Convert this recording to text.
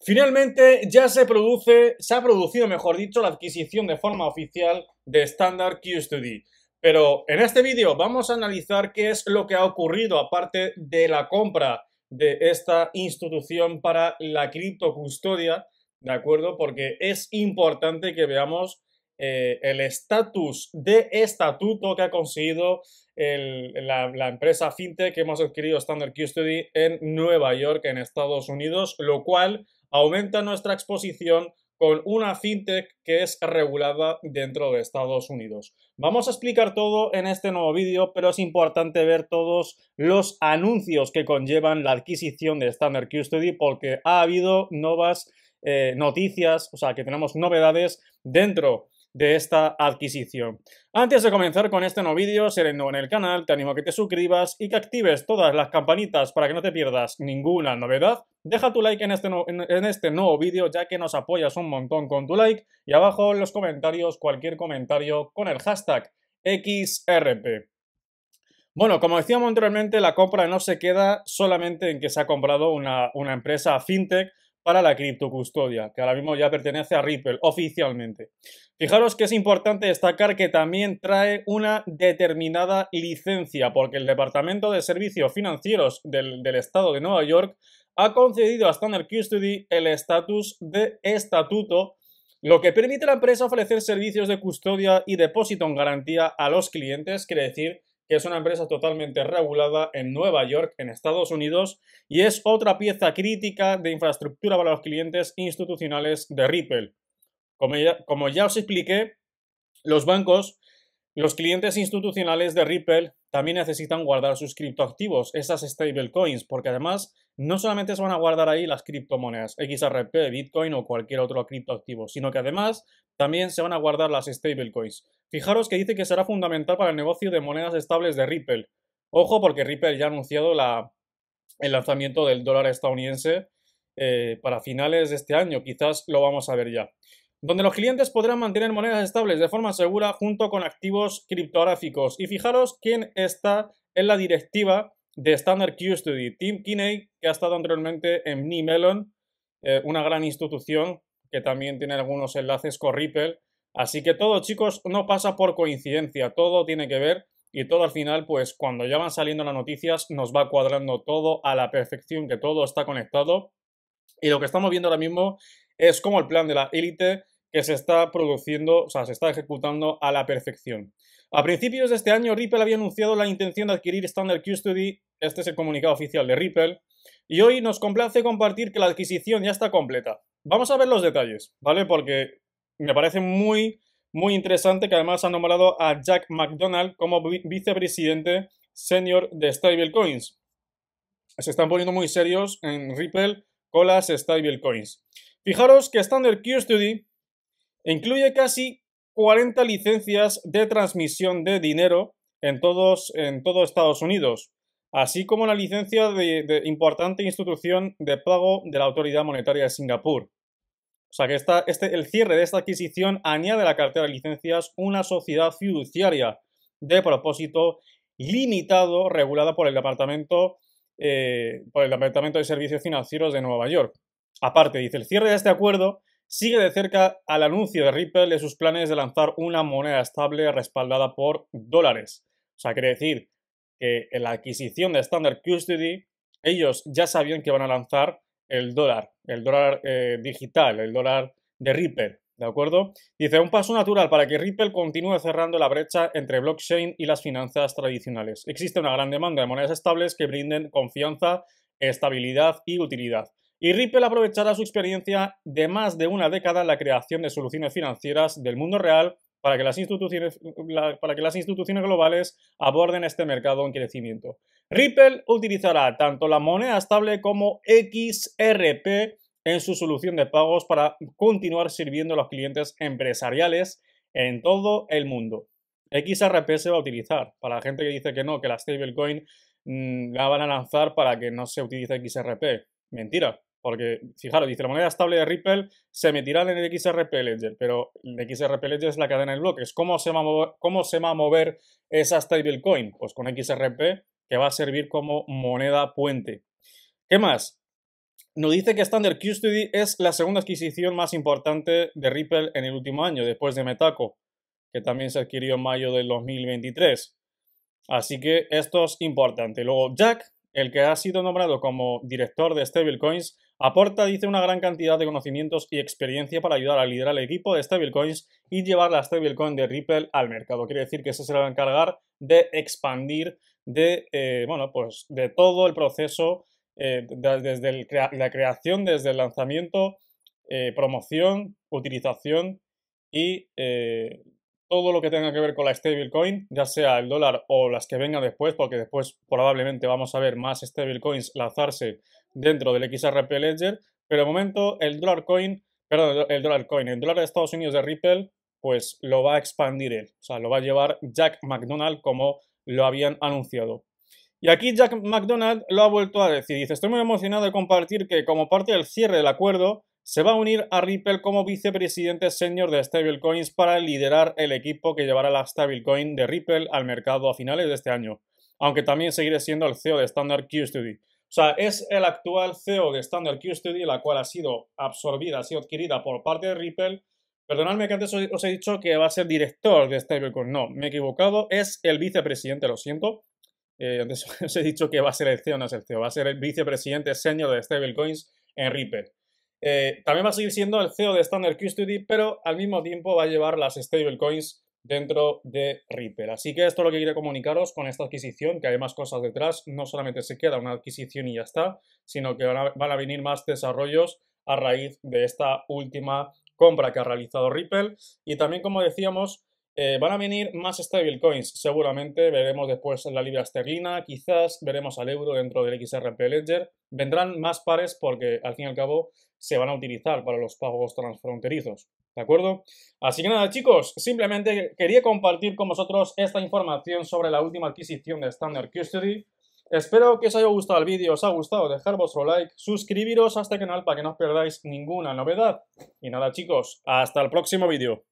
Finalmente, ya se produce, se ha producido, mejor dicho, la adquisición de forma oficial de Standard q Study. Pero en este vídeo vamos a analizar qué es lo que ha ocurrido aparte de la compra de esta institución para la criptocustodia, ¿de acuerdo? Porque es importante que veamos eh, el estatus de estatuto que ha conseguido la, empresa fintech que hemos adquirido Standard Study en Nueva York, en Estados Unidos, lo cual aumenta nuestra exposición con una fintech que es regulada dentro de Estados Unidos. Vamos a explicar todo en este nuevo vídeo, pero es importante ver todos los anuncios que conllevan la adquisición de Standard Study, porque ha habido nuevas eh, noticias, o sea, que tenemos novedades dentro de esta adquisición. Antes de comenzar con este nuevo vídeo, si eres nuevo en el canal, te animo a que te suscribas y que actives todas las campanitas para que no te pierdas ninguna novedad. Deja tu like en este, en, este nuevo vídeo ya que nos apoyas un montón con tu like y abajo en los comentarios cualquier comentario con el hashtag XRP. Bueno, como decíamos anteriormente, la compra no se queda solamente en que se ha comprado una, una empresa fintech, para la criptocustodia, que ahora mismo ya pertenece a Ripple oficialmente. Fijaros que es importante destacar que también trae una determinada licencia, porque el Departamento de Servicios Financieros del, del Estado de Nueva York ha concedido a Standard Custody el estatus de estatuto, lo que permite a la empresa ofrecer servicios de custodia y depósito en garantía a los clientes, quiere decir que es una empresa totalmente regulada en Nueva York, en Estados Unidos, y es otra pieza crítica de infraestructura para los clientes institucionales de Ripple. Como ya, os expliqué, los bancos, los clientes institucionales de Ripple también necesitan guardar sus criptoactivos, esas stablecoins, porque además no solamente se van a guardar ahí las criptomonedas, XRP, Bitcoin o cualquier otro criptoactivo, sino que además también se van a guardar las stablecoins. Fijaros que dice que será fundamental para el negocio de monedas estables de Ripple. Ojo porque Ripple ya ha anunciado el lanzamiento del dólar estadounidense eh, para finales de este año, quizás lo vamos a ver ya. Donde los clientes podrán mantener monedas estables de forma segura junto con activos criptográficos. Y fijaros quién está en la directiva de Standard Study, Tim Kinney, que ha estado anteriormente en Nimelon, eh, una gran institución que también tiene algunos enlaces con Ripple Así que todo, chicos, no pasa por coincidencia, todo tiene que ver y todo al final, pues cuando ya van saliendo las noticias, nos va cuadrando todo a la perfección, que todo está conectado. Y lo que estamos viendo ahora mismo es como el plan de la élite que se está produciendo, o sea, se está ejecutando a la perfección. A principios de este año, Ripple había anunciado la intención de adquirir Standard Q-Study. este es el comunicado oficial de Ripple, y hoy nos complace compartir que la adquisición ya está completa. Vamos a ver los detalles, ¿vale? Porque me parece muy, muy interesante que además han nombrado a Jack McDonald como vicepresidente senior de stablecoins. Se están poniendo muy serios en Ripple con las stablecoins. Fijaros que Standard Q-Study incluye casi 40 licencias de transmisión de dinero en, todos, en Estados Unidos, así como la licencia de importante institución de pago de la Autoridad Monetaria de Singapur. O sea que este, el cierre de esta adquisición añade a la cartera de licencias una sociedad fiduciaria de propósito limitado regulada por el Departamento, eh, por el Departamento de Servicios Financieros de Nueva York. Aparte, dice, el cierre de este acuerdo sigue de cerca al anuncio de Ripple de sus planes de lanzar una moneda estable respaldada por dólares. O sea, quiere decir que en la adquisición de Standard Custody, ellos ya sabían que van a lanzar el dólar, el dólar eh, digital, el dólar de Ripple, ¿de acuerdo? Dice, un paso natural para que Ripple continúe cerrando la brecha entre blockchain y las finanzas tradicionales. Existe una gran demanda de monedas estables que brinden confianza, estabilidad y utilidad. Y Ripple aprovechará su experiencia de más de una década en la creación de soluciones financieras del mundo real para que las instituciones, para que las instituciones globales aborden este mercado en crecimiento. Ripple utilizará tanto la moneda estable como XRP en su solución de pagos para continuar sirviendo a los clientes empresariales en todo el mundo. XRP se va a utilizar. Para la gente que dice que no, que la stablecoin mm, la van a lanzar para que no se utilice XRP. Mentira. Porque, fijaros, dice la moneda estable de Ripple se metirá en el XRP Ledger, pero el XRP Ledger es la cadena de bloques. ¿Cómo se va a mover, cómo se va a mover esa stablecoin? Pues con XRP que va a servir como moneda puente. ¿Qué más? Nos dice que Standard Custody es la segunda adquisición más importante de Ripple en el último año, después de Metaco, que también se adquirió en mayo del 2023. Así que esto es importante. Luego, Jack, el que ha sido nombrado como director de stablecoins, Aporta, dice, una gran cantidad de conocimientos y experiencia para ayudar a liderar el equipo de stablecoins y llevar la stablecoin de Ripple al mercado. Quiere decir que ese se va a encargar de expandir de, eh, bueno, pues de todo el proceso, eh, desde la creación, desde el lanzamiento, eh, promoción, utilización y todo lo que tenga que ver con la stablecoin, ya sea el dólar o las que vengan después, porque después probablemente vamos a ver más stablecoins lanzarse dentro del XRP Ledger, pero de momento el dólar coin, perdón, el dollar coin, el dólar de Estados Unidos de Ripple, pues lo va a expandir él, o sea, lo va a llevar Jack McDonald como lo habían anunciado. Y aquí Jack McDonald lo ha vuelto a decir, dice, estoy muy emocionado de compartir que como parte del cierre del acuerdo, se va a unir a Ripple como vicepresidente senior de stablecoins para liderar el equipo que llevará la stablecoin de Ripple al mercado a finales de este año, aunque también seguiré siendo el CEO de Standard Custody sea, es el actual CEO de Standard Study la cual ha sido absorbida, ha sido adquirida por parte de Ripple. Perdonadme que antes os he dicho que va a ser director de Stablecoins. No, me he equivocado. Es el vicepresidente, lo siento. Eh, antes os he dicho que va a ser el CEO, no es el CEO. Va a ser el vicepresidente senior de Stablecoins en Ripple. Eh, también va a seguir siendo el CEO de Standard Custody, pero al mismo tiempo va a llevar las stablecoins dentro de Ripple. Así que esto es lo que quería comunicaros con esta adquisición, que hay más cosas detrás, no solamente se queda una adquisición y ya está, sino que van a, venir más desarrollos a raíz de esta última compra que ha realizado Ripple. Y también, como decíamos, eh, van a venir más stablecoins, seguramente. Veremos después la libra esterlina, quizás veremos al euro dentro del XRP Ledger. Vendrán más pares porque al fin y al cabo se van a utilizar para los pagos transfronterizos. ¿De acuerdo? Así que nada, chicos, simplemente quería compartir con vosotros esta información sobre la última adquisición de Standard Custody. Espero que os haya gustado el vídeo, os ha gustado, dejar vuestro like, suscribiros a este canal para que no os perdáis ninguna novedad. Y nada, chicos, hasta el próximo vídeo.